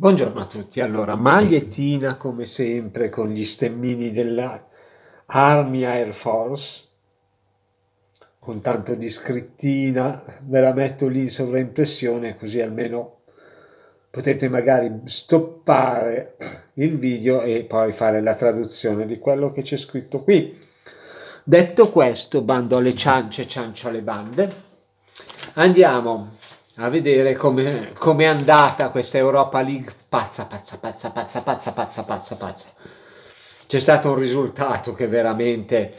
Buongiorno a tutti. Allora, magliettina come sempre con gli stemmini della Army Air Force, con tanto di scrittina, ve la metto lì in sovraimpressione così almeno potete magari stoppare il video e poi fare la traduzione di quello che c'è scritto qui. Detto questo, bando alle ciance, ciancio alle bande. Andiamo a vedere come è andata questa Europa League pazza, pazza, pazza, pazza, pazza, pazza, pazza, pazza. C'è stato un risultato che veramente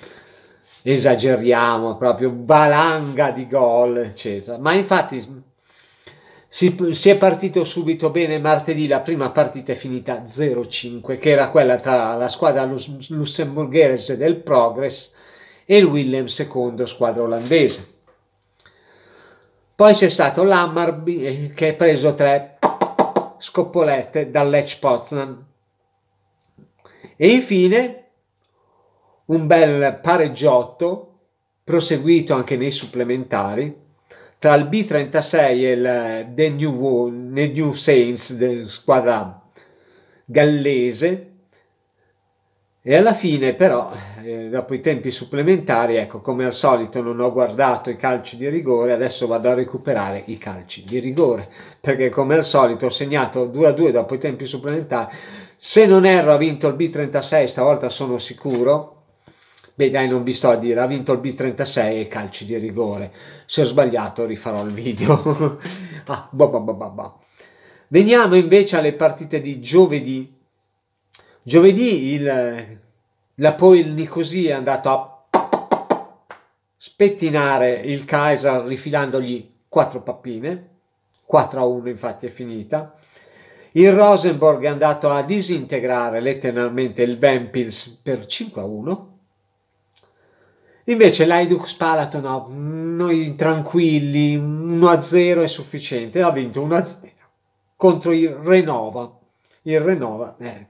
esageriamo, proprio valanga di gol, eccetera. Ma infatti si, si, è partito subito bene martedì, la prima partita è finita 0-5, che era quella tra la squadra lussemburghese del Progress e il Willem II, squadra olandese. Poi c'è stato l'Hammarby eh, che ha preso tre scoppolette dal Lech Poznan. E infine un bel pareggiotto proseguito anche nei supplementari tra il B36 e il eh, The New, The New Saints, squadra gallese, e alla fine però, eh, dopo i tempi supplementari, ecco, come al solito non ho guardato i calci di rigore, adesso vado a recuperare i calci di rigore, perché come al solito ho segnato 2 a 2 dopo i tempi supplementari. Se non erro ha vinto il B36, stavolta sono sicuro. Beh dai, non vi sto a dire, ha vinto il B36 e i calci di rigore. Se ho sbagliato rifarò il video. ah, bah bah bah boh, boh. Veniamo invece alle partite di giovedì Giovedì il, la poi Nicosi è andato a spettinare il Kaiser rifilandogli quattro pappine, 4 a 1 infatti è finita. Il Rosenborg è andato a disintegrare letteralmente il Vampils per 5 a 1. Invece l'Aidux Palato no, noi tranquilli, 1 a 0 è sufficiente, ha vinto 1 a 0 contro il Renova. Il Renova, eh,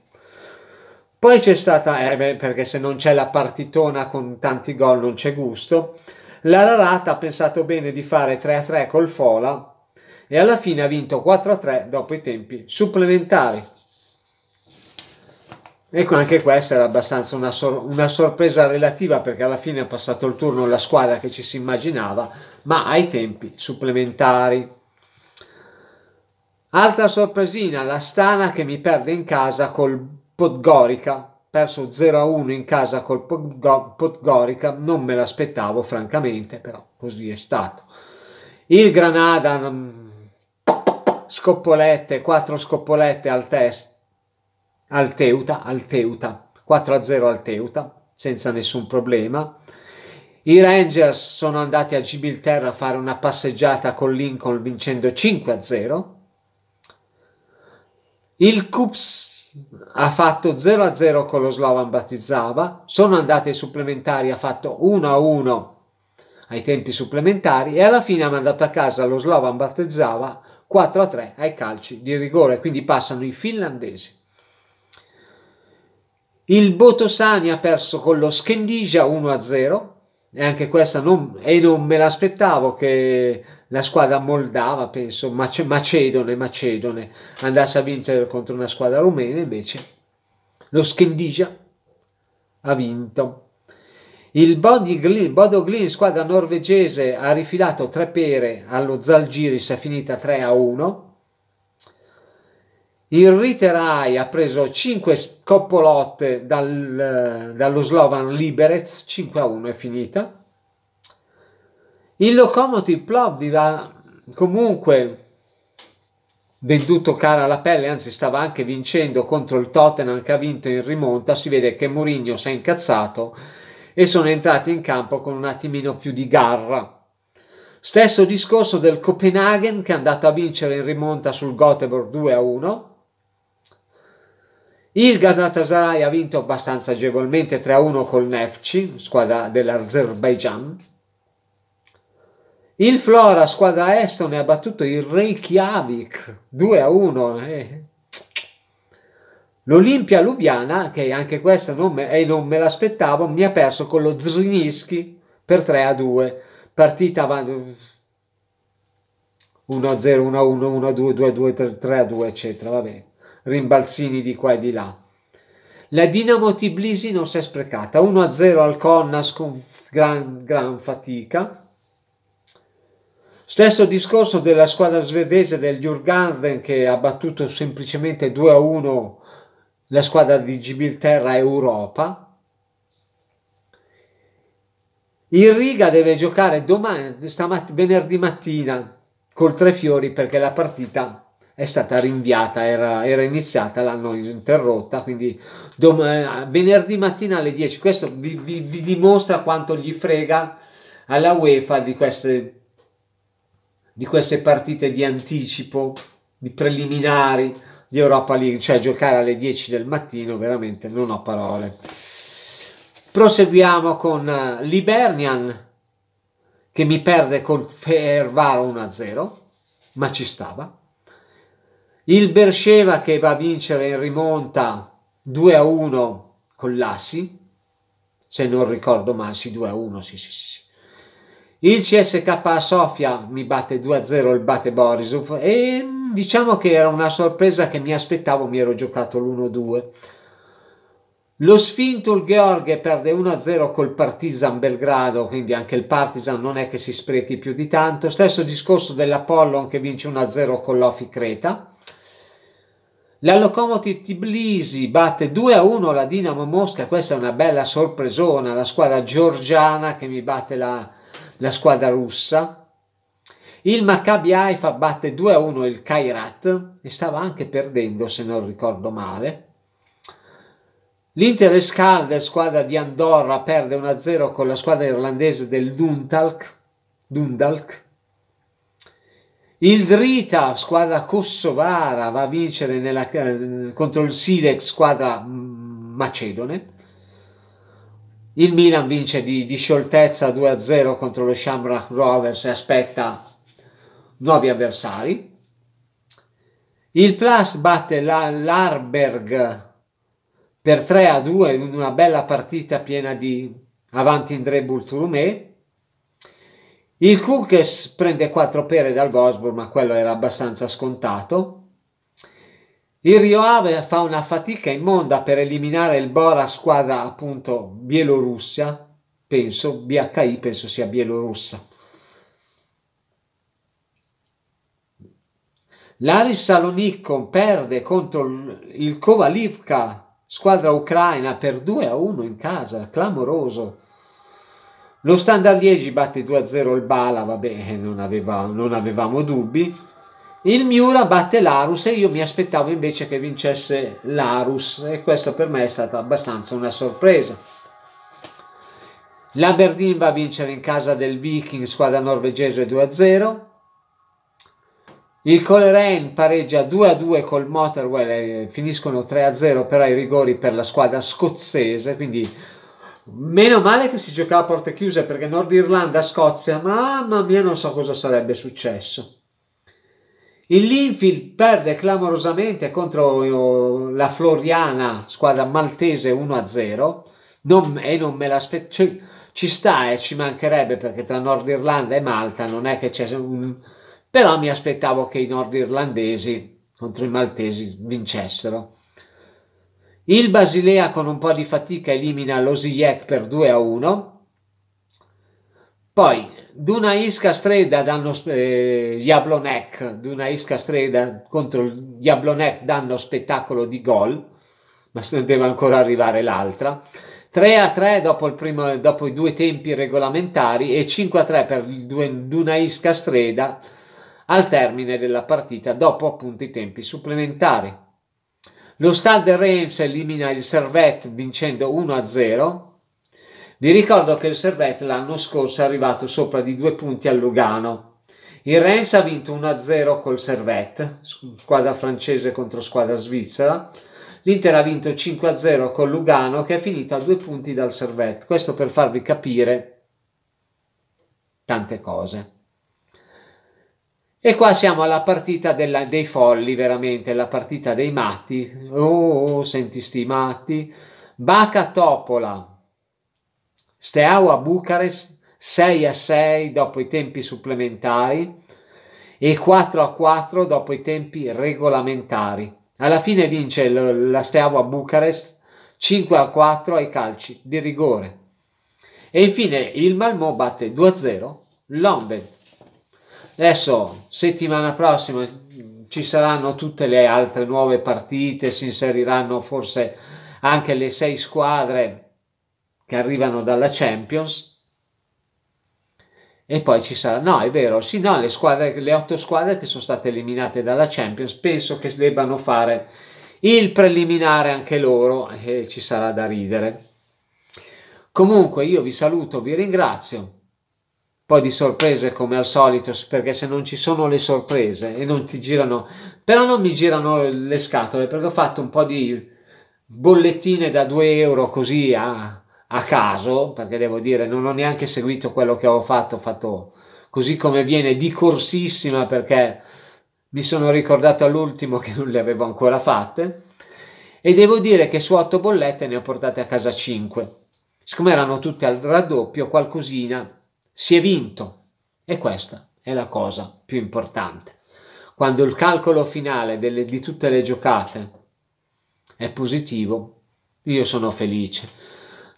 poi c'è stata, eh beh, perché se non c'è la partitona con tanti gol non c'è gusto, la Rarata ha pensato bene di fare 3-3 col Fola e alla fine ha vinto 4-3 dopo i tempi supplementari. Ecco, anche questa era abbastanza una, sor una, sorpresa relativa perché alla fine ha passato il turno la squadra che ci si immaginava, ma ai tempi supplementari. Altra sorpresina, la Stana che mi perde in casa col Podgorica, perso 0-1 in casa col Podgorica, non me l'aspettavo francamente, però così è stato. Il Granada, mm, scoppolette, 4 scoppolette al test, al Teuta, al Teuta, 4-0 al Teuta, senza nessun problema. I Rangers sono andati a Gibilterra a fare una passeggiata con Lincoln vincendo 5-0. Il Cups ha fatto 0-0 con lo Slovan Bratislava, sono andate supplementari, ha fatto 1-1 ai tempi supplementari e alla fine ha mandato a casa lo Slovan Bratislava 4-3 ai calci di rigore, quindi passano i finlandesi. Il Botosani ha perso con lo Schendija 1-0 e anche questa non, e non me l'aspettavo che la squadra moldava, penso, mace, macedone, macedone, andasse a vincere contro una squadra rumena, invece lo Schendigia ha vinto. Il Bodo Glin, squadra norvegese, ha rifilato tre pere allo Zalgiris, è finita 3 a 1. Il Riterai ha preso 5 scoppolotte dal, dallo Slovan Liberec, 5 a 1 è finita. Il Locomotive Plovdiv ha comunque venduto cara alla pelle, anzi stava anche vincendo contro il Tottenham che ha vinto in rimonta, si vede che Mourinho si è incazzato e sono entrati in campo con un attimino più di garra. Stesso discorso del Copenaghen che è andato a vincere in rimonta sul Göteborg 2-1. Il Galatasaray ha vinto abbastanza agevolmente 3-1 col Nefci, squadra dell'Azerbaijan. Il Flora, squadra Estone, ha battuto il Reykjavik 2 a 1. Eh. L'Olimpia Lubiana, che anche questa non me, eh, non me l'aspettavo, mi ha perso con lo Zrinischi per 3 a 2. Partita 1 a 0, 1 a 1, 1 a 2, 2 a 2, 3, a 2, eccetera. Vabbè, rimbalzini di qua e di là. La Dinamo Tbilisi non si è sprecata, 1 a 0 al Connas con gran, gran fatica. Stesso discorso della squadra svedese del Jurgarden che ha battuto semplicemente 2-1 a la squadra di Gibilterra Europa. Il Riga deve giocare domani, stamat- venerdì mattina col Trefiori perché la partita è stata rinviata, era, era iniziata, l'hanno interrotta, quindi dom- eh, venerdì mattina alle 10. Questo vi, vi, vi dimostra quanto gli frega alla UEFA di queste di queste partite di anticipo, di preliminari di Europa League, cioè giocare alle 10 del mattino, veramente non ho parole. Proseguiamo con eh, l'Ibernian che mi perde col Fervaro 1-0, ma ci stava. Il Berceva che va a vincere in rimonta 2-1 con l'Assi, se non ricordo male, sì 2-1, sì sì sì. Il CSK a Sofia mi batte 2-0 il Bate Borisov e mm, diciamo che era una sorpresa che mi aspettavo, mi ero giocato l'1-2. Lo Sfintul Gheorghe perde 1-0 col Partizan Belgrado, quindi anche il Partizan non è che si sprechi più di tanto. Stesso discorso dell'Apollon che vince 1-0 con l'Ofi Creta. La Locomotive Tbilisi batte 2-1 la Dinamo Mosca, questa è una bella sorpresona, la squadra georgiana che mi batte la, la squadra russa. Il Maccabi Haifa batte 2-1 il Kairat e stava anche perdendo se non ricordo male. L'Inter Escalda, squadra di Andorra, perde 1-0 con la squadra irlandese del Dundalk. Dundalk. Il Drita, squadra kosovara, va a vincere nella, eh, contro il Silex, squadra mm, macedone. Il Milan vince di, di scioltezza 2-0 contro lo Shamrock Rovers e aspetta nuovi avversari. Il Plus batte l'Arberg per 3 2 in una bella partita piena di avanti in tre Bulturumè. Il Kukes prende 4 pere dal Vosburg, ma quello era abbastanza scontato. Il Rio Ave fa una fatica immonda per eliminare il Bora squadra appunto bielorussia, penso, BHI penso sia bielorussa. L'Aris Salonicco perde contro il Kovalivka, squadra ucraina, per 2 a 1 in casa, clamoroso. Lo Standard Liegi batte 2 a 0 il Bala, vabbè, eh, non, aveva, non avevamo dubbi. Il Miura batte l'Arus e io mi aspettavo invece che vincesse l'Arus e questo per me è stata abbastanza una sorpresa. L'Aberdeen va a vincere in casa del Viking, squadra norvegese 2-0. Il Coleraine pareggia 2-2 col Motorwell e finiscono 3-0 però i rigori per la squadra scozzese, quindi meno male che si giocava a porte chiuse perché Nord Irlanda-Scozia, mamma mia non so cosa sarebbe successo. Il Linfield perde clamorosamente contro eh, la Floriana, squadra maltese 1-0, non, e non me l'aspetto. Cioè, ci sta e eh, ci mancherebbe perché tra Nord Irlanda e Malta non è che c'è un... Mm, però mi aspettavo che i nordirlandesi contro i maltesi vincessero. Il Basilea con un po' di fatica elimina l'Osijek per 2 a 1 poi Duna Isca Streda danno eh, Jablonek, Duna Isca Streda contro Jablonek danno spettacolo di gol, ma se deve ancora arrivare l'altra. 3 a 3 dopo, il primo, dopo i due tempi regolamentari e 5 a 3 per Duna Isca Streda al termine della partita dopo appunto i tempi supplementari. Lo Stade Reims elimina il Servette vincendo 1 a 0 vi ricordo che il Servette l'anno scorso è arrivato sopra di due punti a Lugano. Il Rennes ha vinto 1-0 col Servette, squadra francese contro squadra svizzera. L'Inter ha vinto 5-0 con Lugano che è finito a due punti dal Servette. Questo per farvi capire tante cose. E qua siamo alla partita della, dei folli, veramente, la partita dei matti. Oh, oh, oh senti sti matti. Baca Topola, Steaua Bucarest 6 a 6 dopo i tempi supplementari e 4 a 4 dopo i tempi regolamentari. Alla fine vince la Steaua Bucarest 5 a 4 ai calci di rigore. E infine il Malmò batte 2 a 0 l'Ombed. Adesso settimana prossima ci saranno tutte le altre nuove partite, si inseriranno forse anche le sei squadre che arrivano dalla Champions e poi ci sarà no è vero sì no le squadre le otto squadre che sono state eliminate dalla Champions penso che debbano fare il preliminare anche loro e ci sarà da ridere comunque io vi saluto vi ringrazio poi di sorprese come al solito perché se non ci sono le sorprese e non ti girano però non mi girano le scatole perché ho fatto un po' di bollettine da 2 euro così a a caso, perché devo dire non ho neanche seguito quello che avevo fatto, ho fatto così come viene di corsissima perché mi sono ricordato all'ultimo che non le avevo ancora fatte e devo dire che su otto bollette ne ho portate a casa 5. Siccome erano tutte al raddoppio, qualcosina si è vinto e questa è la cosa più importante. Quando il calcolo finale delle, di tutte le giocate è positivo, io sono felice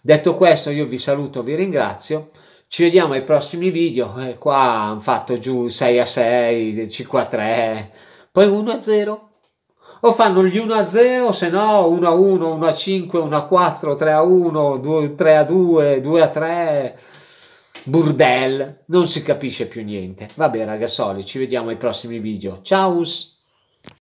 Detto questo io vi saluto, vi ringrazio. Ci vediamo ai prossimi video. Eh, qua hanno fatto giù 6 a 6, 5 a 3, poi 1 a 0. O fanno gli 1 a 0, se no 1 a 1, 1 a 5, 1 a 4, 3 a 1, 2, 3 a 2, 2 a 3. Burdel, non si capisce più niente. Vabbè ragazzoli, ci vediamo ai prossimi video. Ciao!